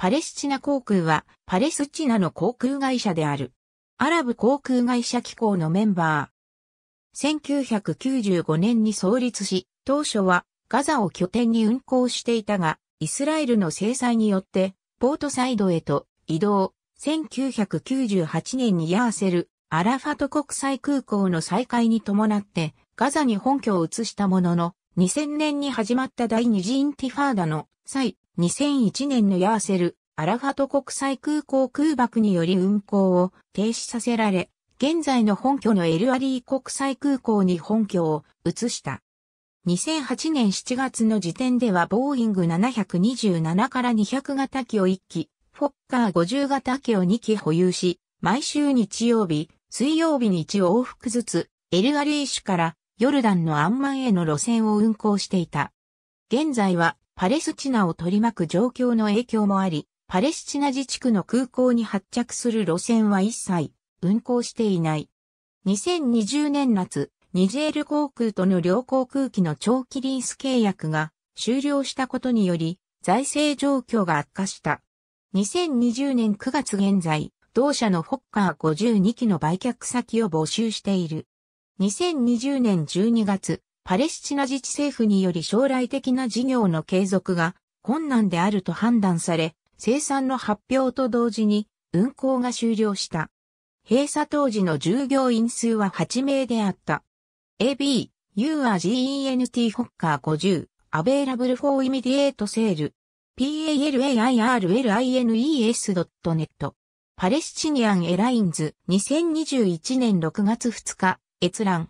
パレスチナ航空は、パレスチナの航空会社である。アラブ航空会社機構のメンバー。1995年に創立し、当初はガザを拠点に運航していたが、イスラエルの制裁によって、ポートサイドへと移動。1998年にヤーセル、アラファト国際空港の再開に伴って、ガザに本拠を移したものの、2000年に始まった第二次インティファーダの際、2001年のヤーセル、アラファト国際空港空爆により運航を停止させられ、現在の本拠のエルアリー国際空港に本拠を移した。2008年7月の時点ではボーイング727から200型機を1機、フォッカー50型機を2機保有し、毎週日曜日、水曜日に1往復ずつ、エルアリー市からヨルダンのアンマンへの路線を運行していた。現在はパレスチナを取り巻く状況の影響もあり、パレスチナ自治区の空港に発着する路線は一切運航していない。2020年夏、ニジェール航空との両航空機の長期リース契約が終了したことにより、財政状況が悪化した。2020年9月現在、同社のフォッカー52機の売却先を募集している。2020年12月、パレスチナ自治政府により将来的な事業の継続が困難であると判断され、生産の発表と同時に運行が終了した。閉鎖当時の従業員数は8名であった。AB、U は GENT ホッカー50、Available for Immediate Sale、PALAIRLINES.net、パレスチニアンエラインズ2021年6月2日、閲覧。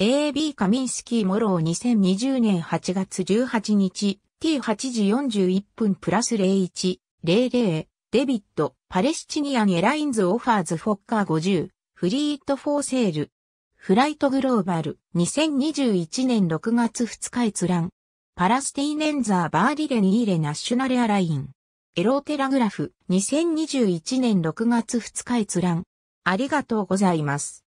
AB カミンスキーモロー2020年8月18日、T8 時41分プラス01、00、デビット、パレスチニアンエラインズオファーズフォッカー50、フリートフォーセール、フライトグローバル、2021年6月2日閲覧、パラスティーネンザーバーリレニーレナッシュナルアライン、エローテラグラフ、2021年6月2日閲覧、ありがとうございます。